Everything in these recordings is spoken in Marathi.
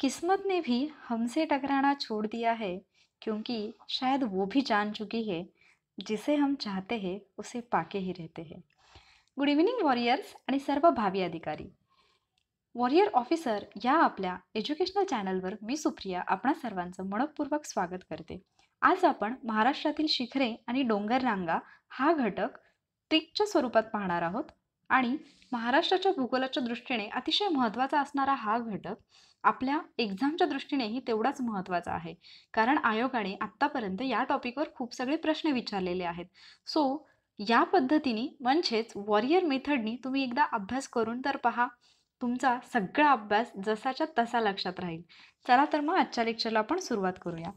किस्मत ने भी हमसे टकराना छोड़ दिया है क्योंकि शायद वो भी जान चुकी है जिसे हम चाहते हैं उसे पाके ही रहते हैं गुड इवनिंग वॉरियर्स आणि सर्व भावी अधिकारी वॉरियर ऑफिसर या आपल्या एज्युकेशनल चॅनलवर मी सुप्रिया आपणा सर्वांचं मनपूर्वक स्वागत करते आज आपण महाराष्ट्रातील शिखरे आणि डोंगररांगा हा घटक ट्रिकच्या स्वरूपात पाहणार आहोत आणि महाराष्ट्राच्या भूगोलाच्या दृष्टीने अतिशय महत्त्वाचा असणारा हा घटक आपल्या एक्झामच्या दृष्टीनेही तेवढाच महत्त्वाचा आहे कारण आयोगाने आत्तापर्यंत या टॉपिकवर खूप सगळे प्रश्न विचारलेले आहेत सो या पद्धतीने म्हणजेच वॉरियर मेथडनी तुम्ही एकदा अभ्यास करून तर पहा तुमचा सगळा अभ्यास जसाच्या तसा लक्षात राहील चला तर मग आजच्या लेक्चरला आपण सुरुवात करूया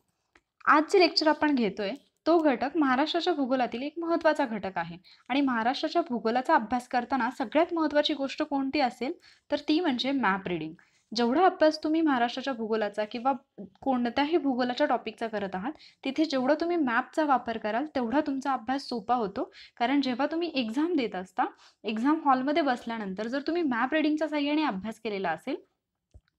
आजचे लेक्चर आपण घेतोय तो घटक महाराष्ट्राच्या भूगोलातील एक महत्त्वाचा घटक आहे आणि महाराष्ट्राच्या भूगोलाचा अभ्यास करताना सगळ्यात महत्त्वाची गोष्ट कोणती असेल तर ती म्हणजे मॅप रिडिंग जेवढा अभ्यास तुम्ही महाराष्ट्राच्या भूगोलाचा किंवा कोणत्याही भूगोलाच्या टॉपिकचा करत आहात तिथे जेवढा तुम्ही मॅपचा वापर कराल तेवढा तुमचा अभ्यास सोपा होतो कारण जेव्हा तुम्ही एक्झाम देत असता एक्झाम हॉलमध्ये बसल्यानंतर जर तुम्ही मॅप रिडिंगच्या साह्याने अभ्यास केलेला असेल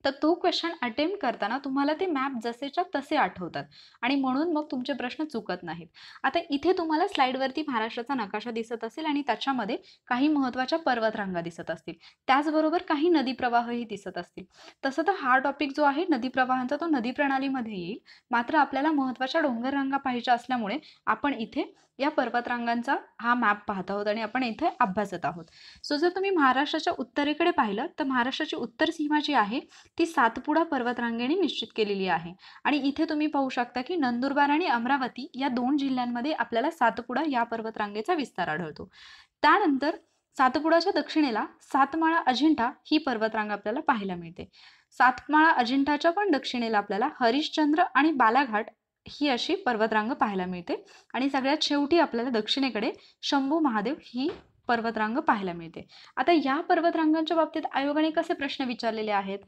तर तो क्वेश्चन अटेम्प्ट करताना तुम्हाला ते मॅप जसेच्या तसे आठवतात आणि म्हणून मग तुमचे प्रश्न चुकत नाहीत आता इथे तुम्हाला स्लाईडवरती महाराष्ट्राचा नकाशा दिसत असेल आणि त्याच्यामध्ये काही महत्त्वाच्या पर्वतरांगा दिसत असतील त्याचबरोबर काही नदी प्रवाहही दिसत असतील तसं तर हा टॉपिक जो आहे नदी प्रवाहांचा तो नदी प्रणालीमध्ये येईल मात्र आपल्याला महत्त्वाच्या डोंगर रांगा पाहिजे असल्यामुळे आपण इथे या पर्वतरांगांचा हा मॅप पाहत आहोत आणि आपण इथे अभ्यासत आहोत सो जर तुम्ही महाराष्ट्राच्या उत्तरेकडे पाहिलं तर महाराष्ट्राची उत्तर सीमा जी आहे ती सातपुडा पर्वतरांगेने निश्चित केलेली आहे आणि इथे तुम्ही पाहू शकता की नंदुरबार आणि अमरावती या दोन जिल्ह्यांमध्ये आपल्याला सातपुडा या पर्वतरांगेचा विस्तार आढळतो त्यानंतर सातपुडाच्या दक्षिणेला सातमाळा अजिंठा ही पर्वतरांग आपल्याला पाहायला मिळते सातमाळा अजिंठाच्या पण दक्षिणेला आपल्याला हरिश्चंद्र आणि बालाघाट ही अशी पर्वतरांग पाहायला मिळते आणि सगळ्यात शेवटी आपल्याला दक्षिणेकडे शंभू महादेव ही पर्वतरांग पाहायला मिळते आता या पर्वतरांगांच्या बाबतीत आयोगाने कसे प्रश्न विचारलेले आहेत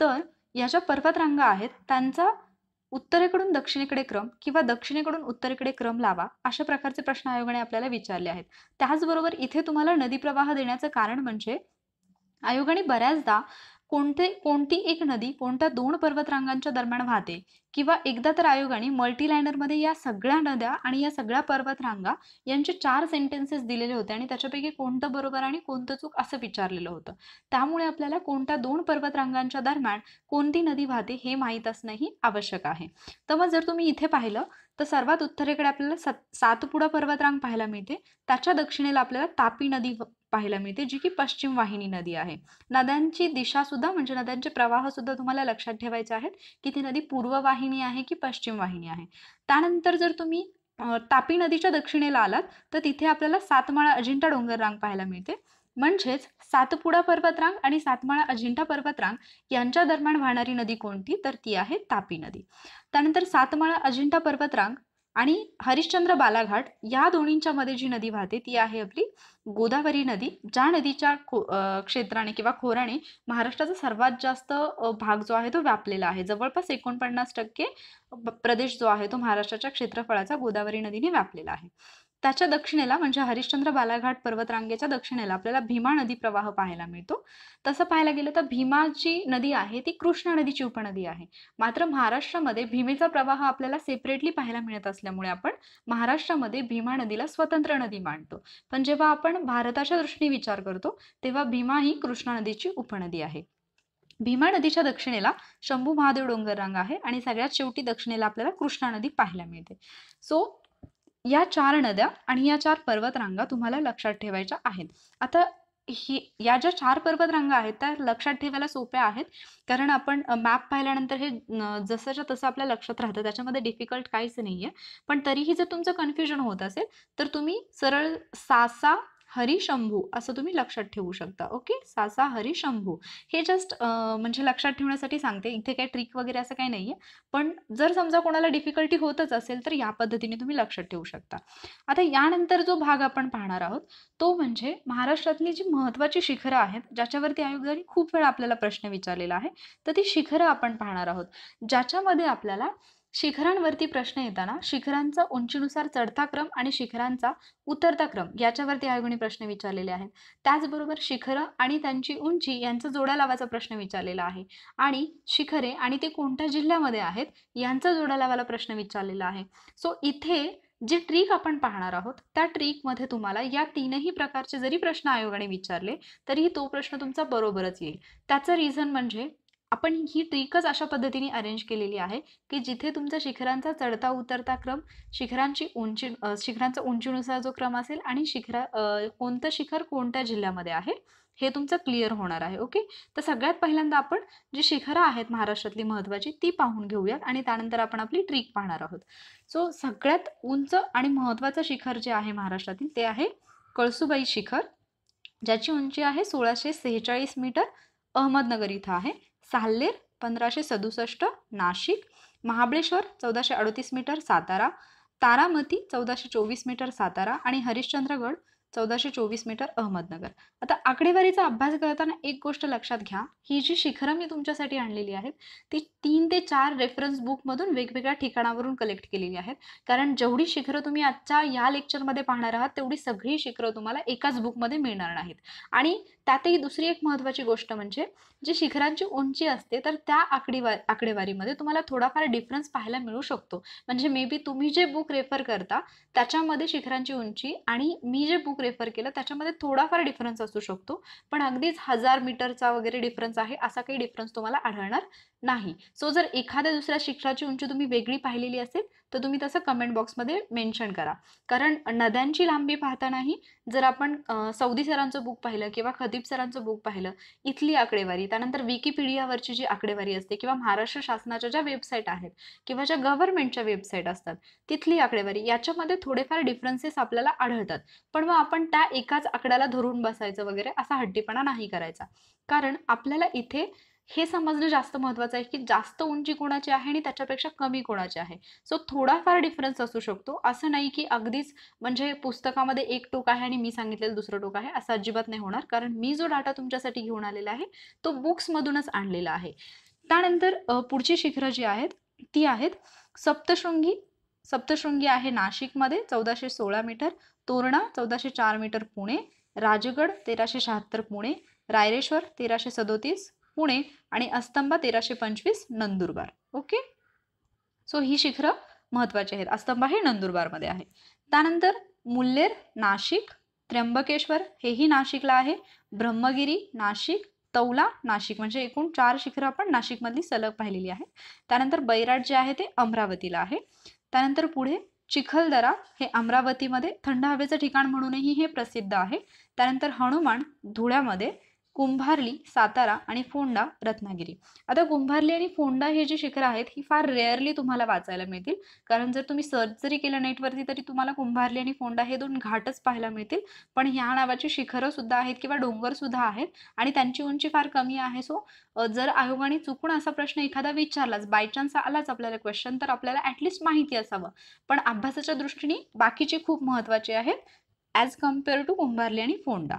तर या ज्या पर्वत आहेत त्यांचा उत्तरेकडून दक्षिणेकडे क्रम किंवा दक्षिणेकडून उत्तरेकडे क्रम लावा अशा प्रकारचे प्रश्न आयोगाने आपल्याला विचारले आहेत त्याचबरोबर इथे तुम्हाला नदी प्रवाह देण्याचं कारण म्हणजे आयोगाने बऱ्याचदा कोणते कोणती एक नदी कोणत्या दोन पर्वतरांगांच्या दरम्यान वाहते किंवा एकदा तर आयोगाने मध्ये या सगळ्या नद्या आणि या सगळ्या पर्वतरांगा यांचे चार सेंटेन्सेस दिलेले होते आणि त्याच्यापैकी कोणतं बरोबर आणि कोणतं चूक असं विचारलेलं होतं त्यामुळे आपल्याला कोणत्या दोन पर्वतरांगांच्या दरम्यान कोणती नदी वाहते हे माहीत असणंही आवश्यक आहे तर मग जर तुम्ही इथे पाहिलं तर सर्वात उत्तरेकडे आपल्याला सातपुडा पर्वतरांग पाहायला मिळते त्याच्या दक्षिणेला आपल्याला तापी नदी पाहायला मिळते जी की पश्चिम वाहिनी नदी आहे नद्यांची दिशा सुद्धा म्हणजे नद्यांचे प्रवाह सुद्धा तुम्हाला लक्षात ठेवायचे आहेत की ती नदी पूर्व वाहिनी आहे की पश्चिम वाहिनी आहे त्यानंतर जर तुम्ही तापी नदीच्या दक्षिणेला आलात तर तिथे आपल्याला सातमाळा अजिंठा डोंगर रांग पाहायला मिळते म्हणजेच सातपुडा पर्वतरांग आणि सातमाळा अजिंठा पर्वतरांग यांच्या दरम्यान वाहणारी नदी कोणती तर ती आहे तापी नदी त्यानंतर सातमाळा अजिंठा पर्वतरांग आणि हरिश्चंद्र बालाघाट या दोन्हींच्या मध्ये जी नदी वाहते ती आहे आपली गोदावरी नदी ज्या नदीच्या क्षेत्राने किंवा खोराने महाराष्ट्राचा सर्वात जास्त भाग जो आहे तो व्यापलेला आहे जवळपास एकोणपन्नास टक्के प्रदेश जो आहे तो महाराष्ट्राच्या क्षेत्रफळाचा गोदावरी नदीने व्यापलेला आहे त्याच्या दक्षिणेला म्हणजे हरिश्चंद्र बालाघाट पर्वतरांगेच्या दक्षिणेला आपल्याला भीमा नदी प्रवाह पाहायला मिळतो तसं पाहायला गेलं तर भीमाची नदी आहे ती कृष्णा नदीची उपनदी आहे मात्र महाराष्ट्रामध्ये भीमेचा प्रवाह आपल्याला सेपरेटली पाहायला मिळत असल्यामुळे आपण महाराष्ट्रामध्ये भीमा नदीला स्वतंत्र नदी मानतो पण जेव्हा आपण भारताच्या दृष्टीने विचार करतो तेव्हा भीमा ही कृष्णा नदीची उपनदी आहे भीमा नदीच्या दक्षिणेला शंभू महादेव डोंगररांग आहे आणि सगळ्यात शेवटी दक्षिणेला आपल्याला कृष्णा नदी पाहायला मिळते सो या चार नद्या आणि या चार पर्वतरांगा तुम्हाला लक्षात ठेवायच्या आहेत आता ही या ज्या चार पर्वतरांगा आहेत त्या लक्षात ठेवायला सोप्या आहेत कारण आपण मॅप पाहिल्यानंतर हे जसंच्या तसं आपल्या लक्षात राहतं त्याच्यामध्ये डिफिकल्ट काहीच नाही आहे पण तरीही जर तुमचं कन्फ्युजन होत असेल तर तुम्ही सरळ सासा हरिशंभू असं तुम्ही लक्षात ठेवू शकता ओके सासा हरिशंभू हे जस्ट म्हणजे लक्षात ठेवण्यासाठी सांगते इथे काही ट्रिक वगैरे असं काही नाही आहे पण जर समजा कोणाला डिफिकल्टी होतच असेल तर या पद्धतीने तुम्ही लक्षात ठेवू शकता आता यानंतर जो भाग आपण पाहणार आहोत तो म्हणजे महाराष्ट्रातली जी महत्त्वाची शिखरं आहेत ज्याच्यावरती आयोगाने खूप वेळा आपल्याला प्रश्न विचारलेला आहे तर ती शिखरं आपण पाहणार आहोत ज्याच्यामध्ये आपल्याला शिखरांवरती प्रश्न येताना शिखरांचा उंचीनुसार चढता क्रम आणि शिखरांचा उतरता क्रम याच्यावरती आयोगाने प्रश्न विचारलेले आहेत त्याचबरोबर शिखरं आणि त्यांची उंची यांचा जोडा लावायचा प्रश्न विचारलेला आहे आणि शिखरे आणि ते कोणत्या जिल्ह्यामध्ये आहेत यांचा जोडा लावायला प्रश्न विचारलेला आहे सो इथे जे ट्रिक आपण पाहणार आहोत त्या ट्रीकमध्ये तुम्हाला या तीनही प्रकारचे जरी प्रश्न आयोगाने विचारले तरीही तो प्रश्न तुमचा बरोबरच येईल त्याचं रिझन म्हणजे आपण ही ट्रिकच अशा पद्धतीने अरेंज केलेली आहे की जिथे तुमचा शिखरांचा चढता उतरता क्रम शिखरांची उंची शिखरांचा उंचीनुसार जो क्रम असेल आणि शिखरा कोणतं शिखर कोणत्या जिल्ह्यामध्ये आहे हे तुमचं क्लिअर होणार आहे ओके तर सगळ्यात पहिल्यांदा आपण जी शिखरं आहेत महाराष्ट्रातली महत्वाची ती पाहून घेऊयात आणि त्यानंतर आपण आपली ट्रिक पाहणार आहोत सो सगळ्यात उंच आणि महत्त्वाचं शिखर जे आहे महाराष्ट्रातील ते आहे कळसुबाई शिखर ज्याची उंची आहे सोळाशे सेहेचाळीस मीटर अहमदनगर इथं आहे साल्लेर पंधराशे सदुसष्ट नाशिक महाबळेश्वर चौदाशे अडतीस मीटर सातारा तारामती चौदाशे चोवीस मीटर सातारा आणि हरिश्चंद्रगड चौदाशे चोवीस मीटर अहमदनगर आता आकडेवारीचा अभ्यास करताना एक गोष्ट लक्षात घ्या ही जी शिखरं मी तुमच्यासाठी आणलेली आहेत ती तीन ते चार रेफरन्स बुकमधून वेगवेगळ्या ठिकाणावरून कलेक्ट केलेली आहेत कारण जेवढी शिखरं तुम्ही आजच्या या लेक्चरमध्ये पाहणार आहात तेवढी सगळी शिखरं तुम्हाला एकाच बुकमध्ये मिळणार नाहीत आणि त्यातही दुसरी एक महत्त्वाची गोष्ट म्हणजे जी शिखरांची उंची असते तर त्या आकडेवा आकडेवारीमध्ये तुम्हाला थोडाफार डिफरन्स पाहायला मिळू शकतो म्हणजे मे बी तुम्ही जे बुक रेफर करता त्याच्यामध्ये शिखरांची उंची आणि मी जे बुक प्रेफर केलं त्याच्यामध्ये थोडाफार डिफरन्स असू शकतो पण अगदीच हजार मीटरचा वगैरे डिफरन्स आहे असा काही डिफरन्स तुम्हाला आढळणार नाही सो जर एखाद्या दुसऱ्या शिक्षाची उंची तुम्ही वेगळी पाहिलेली असेल तर तुम्ही तसं कमेंट बॉक्समध्ये मेन्शन करा कारण नद्यांची लांबी पाहतानाही जर आपण सौदी सरांचं बुक पाहिलं किंवा खदीप सरांचं बुक पाहिलं इथली आकडेवारी त्यानंतर विकिपीडियावरची जी आकडेवारी असते किंवा महाराष्ट्र शासनाच्या ज्या वेबसाईट आहेत किंवा ज्या गव्हर्नमेंटच्या वेबसाईट असतात तिथली आकडेवारी याच्यामध्ये थोडेफार डिफरन्सेस आपल्याला आढळतात पण मग आपण त्या एकाच आकड्याला धरून बसायचं वगैरे असा हट्टीपणा नाही करायचा कारण आपल्याला इथे हे समजणं जास्त महत्वाचं आहे की जास्त उंची कोणाची आहे आणि त्याच्यापेक्षा कमी कोणाची आहे सो थोडाफार डिफरन्स असू शकतो असं नाही की अगदीच म्हणजे पुस्तकामध्ये एक टोक आहे आणि मी सांगितलेलं दुसरं टोक आहे असं अजिबात नाही होणार कारण मी जो डाटा तुमच्यासाठी घेऊन आलेला आहे तो बुक्समधूनच आणलेला आहे त्यानंतर पुढची शिखरं जी आहेत ती आहेत सप्तशृंगी सप्तशृंगी आहे नाशिकमध्ये चौदाशे सोळा मीटर तोरणा चौदाशे चार मीटर पुणे राजगड तेराशे शहात्तर पुणे रायरेश्वर तेराशे सदोतीस पुणे आणि अस्तंबा तेराशे पंचवीस नंदुरबार ओके सो ही शिखरं महत्वाची आहेत अस्तंबा हे नंदुरबारमध्ये आहे त्यानंतर मुल्लेर नाशिक त्र्यंबकेश्वर हेही नाशिकला आहे ब्रह्मगिरी नाशिक तौला नाशिक म्हणजे एकूण चार शिखरं आपण नाशिकमधली सलग पाहिलेली आहे त्यानंतर बैराट जे आहे ते अमरावतीला आहे त्यानंतर पुढे चिखलदरा हे अमरावतीमध्ये थंड हवेचं ठिकाण म्हणूनही हे प्रसिद्ध आहे त्यानंतर हनुमान धुळ्यामध्ये कुंभारली सातारा आणि फोंडा रत्नागिरी आता कुंभारली आणि फोंडा हे जे शिखर आहेत ही फार रेअरली तुम्हाला वाचायला मिळतील कारण जर तुम्ही सर्च जरी केलं नेटवरती तरी तुम्हाला कुंभारली आणि फोंडा हे दोन घाटच पाहायला मिळतील पण ह्या नावाची शिखरं सुद्धा आहेत किंवा डोंगर सुद्धा आहेत आणि त्यांची उंची फार कमी आहे सो जर आयोगाने चुकून असा प्रश्न एखादा विचारलाच बाय चान्स आलाच आपल्याला क्वेश्चन तर आपल्याला ॲटलीस्ट माहिती असावं पण अभ्यासाच्या दृष्टीने बाकीचे खूप महत्त्वाचे आहेत ॲज कम्पेअर टू कुंभारली आणि फोंडा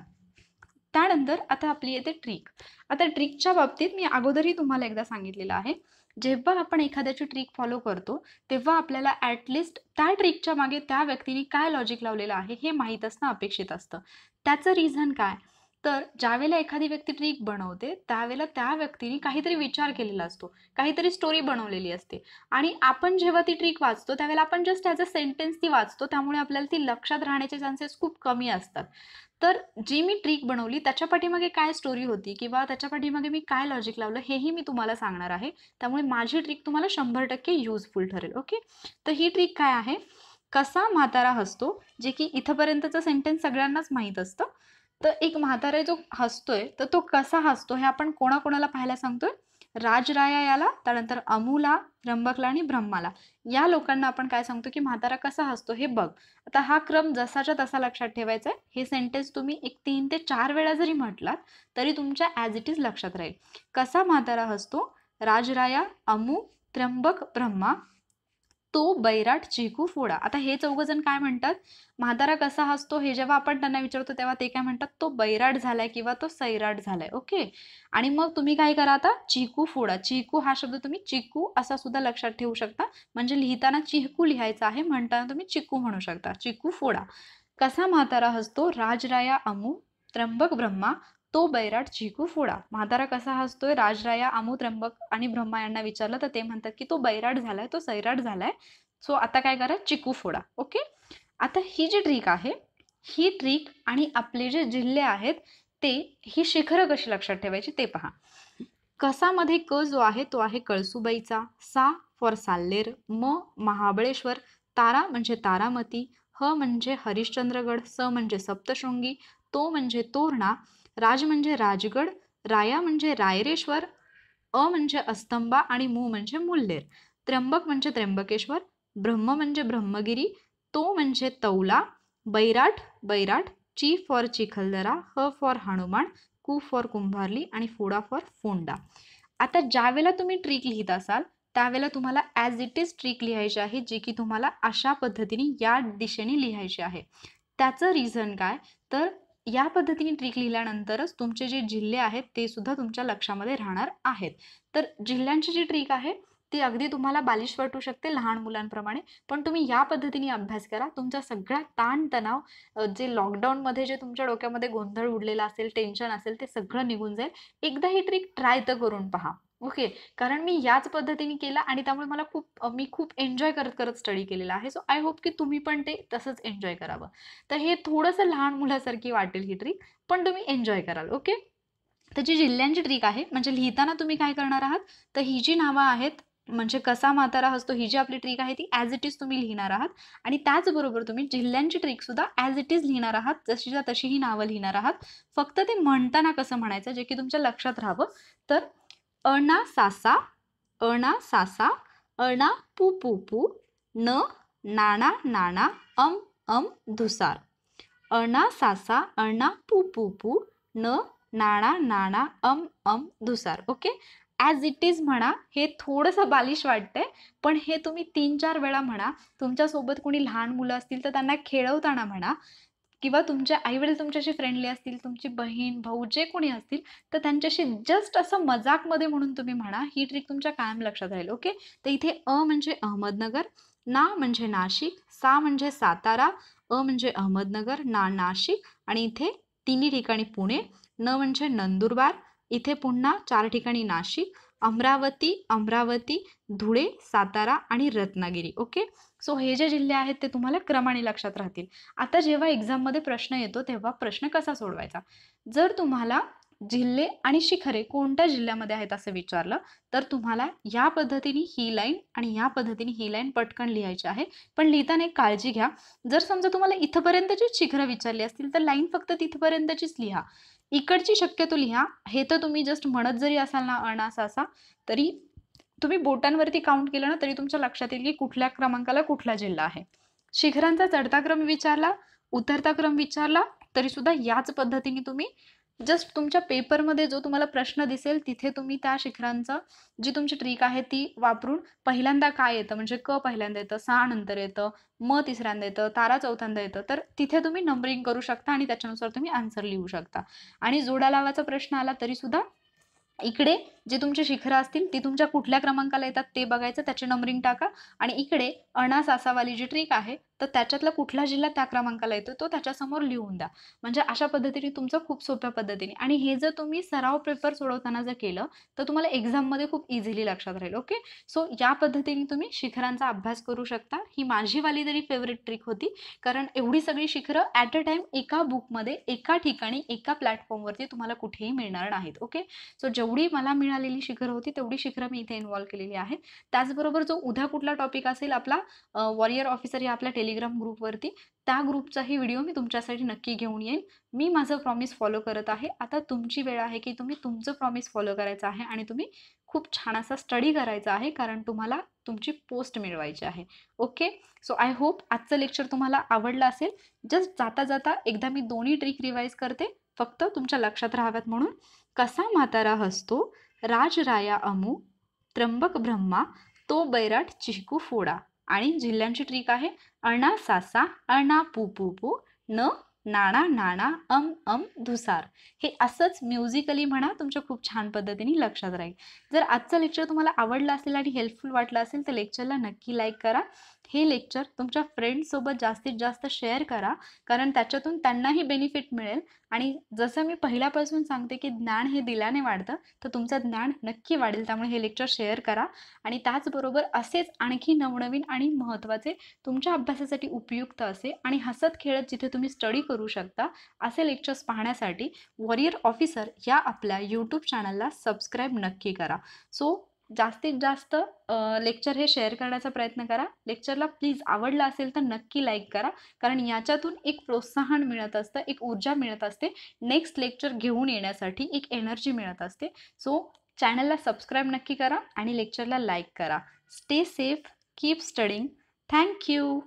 त्यानंतर आता आपली येते ट्रिक आता ट्रिकच्या बाबतीत मी अगोदरही तुम्हाला एकदा सांगितलेलं आहे जेव्हा आपण एखाद्याची ट्रिक फॉलो करतो तेव्हा आपल्याला ॲटलिस्ट त्या ट्रिकच्या मागे त्या व्यक्तीने काय लॉजिक लावलेलं आहे हे माहीत असणं अपेक्षित असतं त्याचं रिझन काय तर ज्यावेळेला एखादी व्यक्ती ट्रिक बनवते त्यावेळेला त्या व्यक्तीने काहीतरी विचार केलेला असतो काहीतरी स्टोरी बनवलेली असते आणि आपण जेव्हा ती ट्रिक वाचतो त्यावेळेला आपण जस्ट ॲज अ सेंटेन्स ती वाचतो त्यामुळे आपल्याला ती लक्षात राहण्याचे चान्सेस खूप कमी असतात तर जी मी ट्रिक बनवली त्याच्या पाठीमागे काय स्टोरी होती किंवा त्याच्या पाठीमागे मी काय लॉजिक लावलं हेही मी तुम्हाला सांगणार आहे त्यामुळे माझी ट्रिक तुम्हाला शंभर टक्के युजफुल ठरेल ओके तर ही ट्रिक काय आहे कसा म्हातारा हसतो जे की इथंपर्यंतचा सेंटेन्स सगळ्यांनाच माहीत असतं तर एक म्हातारा जो हसतोय तर तो कसा हसतो हे आपण कोणाकोणाला पाहायला सांगतोय राजराया याला त्यानंतर अमूला त्र्यंबकला आणि ब्रह्माला या लोकांना आपण काय सांगतो की म्हातारा कसा हसतो हे बघ आता हा क्रम जसाच्या तसा लक्षात ठेवायचा आहे हे सेंटेन्स तुम्ही एक तीन ते चार वेळा जरी म्हटलात तरी तुमच्या ॲज इट इज लक्षात राहील कसा म्हातारा हसतो राजराया अमू त्र्यंबक ब्रह्मा तो बैराट चिकू फोडा आता हे जण काय म्हणतात म्हातारा कसा हसतो हे जेव्हा आपण त्यांना विचारतो तेव्हा ते काय म्हणतात तो बैराट झालाय किंवा तो सैराट झालाय ओके आणि मग तुम्ही काय करा आता चिकू फोडा चिकू हा शब्द तुम्ही चिकू असा सुद्धा लक्षात ठेवू शकता म्हणजे लिहिताना चिकू लिहायचा आहे म्हणताना तुम्ही चिकू म्हणू शकता चिकू फोडा कसा म्हातारा हसतो राजराया अमू त्र्यंबक ब्रह्मा तो बैराट चिकू फोडा म्हातारा कसा हसतोय राजराया त्र्यंबक आणि ब्रह्मा यांना विचारलं तर ते म्हणतात की तो बैराट झालाय तो सैराट झालाय सो आता काय करा चिकू फोडा ओके आता ही जी ट्रिक आहे ही ट्रिक आणि आपले जे जिल्हे आहेत ते ही शिखरं कशी लक्षात ठेवायची ते पहा कसामध्ये क जो आहे तो आहे कळसुबाईचा सा फॉर साल्लेर म महाबळेश्वर तारा म्हणजे तारामती ह म्हणजे हरिश्चंद्रगड स म्हणजे सप्तशृंगी तो म्हणजे तोरणा राज म्हणजे राजगड राया म्हणजे रायरेश्वर अ म्हणजे अस्तंबा आणि मू म्हणजे मुल्लेर त्र्यंबक म्हणजे त्र्यंबकेश्वर ब्रह्म म्हणजे ब्रह्मगिरी तो म्हणजे तौला बैराट बैराट ची फॉर चिखलदरा ह फॉर हनुमान कु फॉर कुंभारली आणि फोडा फॉर फोंडा आता ज्यावेळेला तुम्ही ट्रिक लिहित असाल त्यावेळेला तुम्हाला ॲज इट इज ट्रिक लिहायची आहे जी की तुम्हाला अशा पद्धतीने या दिशेने लिहायची आहे त्याचं रिझन काय तर या पद्धतीने ट्रिक लिहिल्यानंतरच तुमचे जे जिल्हे आहेत ते सुद्धा तुमच्या लक्षामध्ये राहणार आहेत तर जिल्ह्यांची जी ट्रिक आहे ती अगदी तुम्हाला बालिश वाटू शकते लहान मुलांप्रमाणे पण तुम्ही या पद्धतीने अभ्यास करा तुमचा सगळा ताणतणाव जे लॉकडाऊनमध्ये जे तुमच्या डोक्यामध्ये गोंधळ उडलेला असेल टेन्शन असेल ते सगळं निघून जाईल एकदा ही ट्रिक ट्राय तर करून पहा ओके कारण मी याच पद्धतीने केला आणि त्यामुळे मला खूप मी खूप एन्जॉय करत करत स्टडी केलेला आहे सो आय होप की तुम्ही पण ते तसंच एन्जॉय करावं तर हे थोडंसं लहान मुलासारखी वाटेल ही ट्रिक पण तुम्ही एन्जॉय कराल ओके तर जी जिल्ह्यांची ट्रिक आहे म्हणजे लिहिताना तुम्ही काय करणार आहात तर ही जी नावं आहेत म्हणजे कसा म्हातारा असतो ही जी आपली ट्रिक आहे ती ॲज इट इज तुम्ही लिहिणार आहात आणि त्याचबरोबर तुम्ही जिल्ह्यांची ट्रिक सुद्धा ॲज इट इज लिहिणार आहात जशीच्या तशी ही नावं लिहिणार आहात फक्त ते म्हणताना कसं म्हणायचं जे की तुमच्या लक्षात राहावं तर अणा सासा अणा सासा अणा पू पू पू न नाणा नाणा अम अम धुसार अणा सासा अणा पू पू पू न नाणा नाणा अम अम धुसार ओके ॲज इट इज म्हणा हे थोडंसं बालिश वाटतंय पण हे तुम्ही तीन चार वेळा म्हणा तुमच्यासोबत कोणी लहान मुलं असतील तर त्यांना खेळवताना म्हणा किंवा तुमच्या वडील तुमच्याशी फ्रेंडली असतील तुमची बहीण भाऊ जे कोणी असतील तर त्यांच्याशी जस्ट असं मजाकमध्ये म्हणून तुम्ही म्हणा ही ट्रिक तुमच्या कायम लक्षात राहील ओके तर इथे अ म्हणजे अहमदनगर ना म्हणजे नाशिक सा म्हणजे सातारा अ म्हणजे अहमदनगर ना नाशिक आणि इथे तिन्ही ठिकाणी पुणे न म्हणजे नंदुरबार इथे पुन्हा चार ठिकाणी नाशिक अमरावती अमरावती धुळे सातारा आणि रत्नागिरी ओके सो हे जे जिल्हे आहेत ते तुम्हाला क्रमाने लक्षात राहतील आता जेव्हा एक्झाममध्ये प्रश्न येतो तेव्हा प्रश्न कसा सोडवायचा जर तुम्हाला जिल्हे आणि शिखरे कोणत्या जिल्ह्यामध्ये आहेत असं विचारलं तर तुम्हाला या पद्धतीने ही लाईन आणि या पद्धतीने ही लाईन पटकन लिहायची आहे पण लिहिताना एक काळजी घ्या जर समजा तुम्हाला इथंपर्यंतचीच शिखरं विचारली असतील तर लाईन फक्त तिथपर्यंतचीच लिहा इकडची शक्यतो लिहा हे तर तुम्ही जस्ट म्हणत जरी असाल ना अणासा असा तरी तुम्ही बोटांवरती काउंट केलं ना तरी तुमच्या लक्षात येईल की कुठल्या क्रमांकाला कुठला जिल्हा आहे शिखरांचा चढता क्रम विचारला उतरता क्रम विचारला तरी सुद्धा याच पद्धतीने तुम्ही जस्ट तुमच्या पेपरमध्ये जो तुम्हाला प्रश्न दिसेल तिथे तुम्ही त्या शिखरांचं जी तुमची ट्रिक आहे ती वापरून पहिल्यांदा काय येतं म्हणजे क पहिल्यांदा येतं सहा नंतर येतं म तिसऱ्यांदा येतं तारा चौथ्यांदा येतं तर तिथे तुम्ही नंबरिंग करू शकता आणि त्याच्यानुसार तुम्ही आन्सर लिहू शकता आणि जोडा लावाचा प्रश्न आला तरी सुद्धा इकडे जे तुमचे शिखर असतील ते तुमच्या कुठल्या क्रमांकाला येतात ते बघायचं त्याचे नंबरिंग टाका आणि इकडे अणा सासावाली जी ट्रिक आहे तर त्याच्यातला कुठला जिल्हा त्या क्रमांकाला येतो तो त्याच्यासमोर लिहून द्या म्हणजे अशा पद्धतीने तुमचं खूप सोप्या पद्धतीने आणि हे जर तुम्ही सराव पेपर सोडवताना जर केलं तर तुम्हाला एक्झाममध्ये खूप इझिली लक्षात राहील ओके सो या पद्धतीने तुम्ही शिखरांचा अभ्यास करू शकता ही माझी वाली तरी फेवरेट ट्रिक होती कारण एवढी सगळी शिखरं ॲट अ टाइम एका बुकमध्ये एका ठिकाणी एका प्लॅटफॉर्मवरती तुम्हाला कुठेही मिळणार नाहीत ओके सो जेवढी मला मिळालेली शिखरं होती तेवढी शिखरं मी इथे इन्व्हॉल्व केलेली आहेत त्याचबरोबर जो उद्या कुठला टॉपिक असेल आपला वॉरियर ऑफिसर या आपल्या टेली टेलिग्राम ग्रुपवरती त्या ग्रुपचाही व्हिडिओ मी तुमच्यासाठी नक्की घेऊन येईन मी माझं प्रॉमिस फॉलो करत आहे आता तुमची वेळ आहे की तुम्ही तुमचं प्रॉमिस फॉलो करायचं आहे आणि तुम्ही खूप छान असा स्टडी करायचा आहे कारण तुम्हाला तुमची पोस्ट मिळवायची आहे ओके सो आय होप आजचं लेक्चर तुम्हाला आवडलं असेल जस्ट जाता जाता एकदा मी दोन्ही ट्रिक रिवाइज करते फक्त तुमच्या लक्षात राहाव्यात म्हणून कसा म्हातारा हसतो राजराया अमू त्र्यंबक ब्रह्मा तो बैराट चिकू फोडा आणि जिल्ह्यांची ट्रिक आहे अणा सासा अणा पू पू पू न नाणा नाणा अम अम धुसार हे असंच म्युझिकली म्हणा तुमच्या खूप छान पद्धतीने लक्षात राहील जर आजचं लेक्चर तुम्हाला आवडलं असेल आणि हेल्पफुल वाटलं असेल तर लेक्चरला नक्की लाईक करा हे लेक्चर तुमच्या फ्रेंडसोबत जास्तीत जास्त शेअर करा कारण त्याच्यातून त्यांनाही बेनिफिट मिळेल आणि जसं मी पहिल्यापासून सांगते की ज्ञान हे दिल्याने वाढतं तर तुमचं ज्ञान नक्की वाढेल त्यामुळे हे लेक्चर शेअर करा आणि त्याचबरोबर असेच आणखी नवनवीन आणि महत्त्वाचे तुमच्या अभ्यासासाठी उपयुक्त असे आणि हसत खेळत जिथे तुम्ही स्टडी करू शकता असे लेक्चर्स पाहण्यासाठी वॉरियर ऑफिसर या आपल्या यूट्यूब चॅनलला सबस्क्राईब नक्की करा सो जास्तीत जास्त लेक्चर हे शेअर करण्याचा प्रयत्न करा लेक्चरला प्लीज आवडला असेल तर नक्की लाईक करा कारण याच्यातून एक प्रोत्साहन मिळत असतं एक ऊर्जा मिळत असते नेक्स्ट लेक्चर घेऊन येण्यासाठी एक एनर्जी मिळत असते सो चॅनलला सबस्क्राईब नक्की करा आणि लेक्चरला लाईक करा stay safe keep studying thank you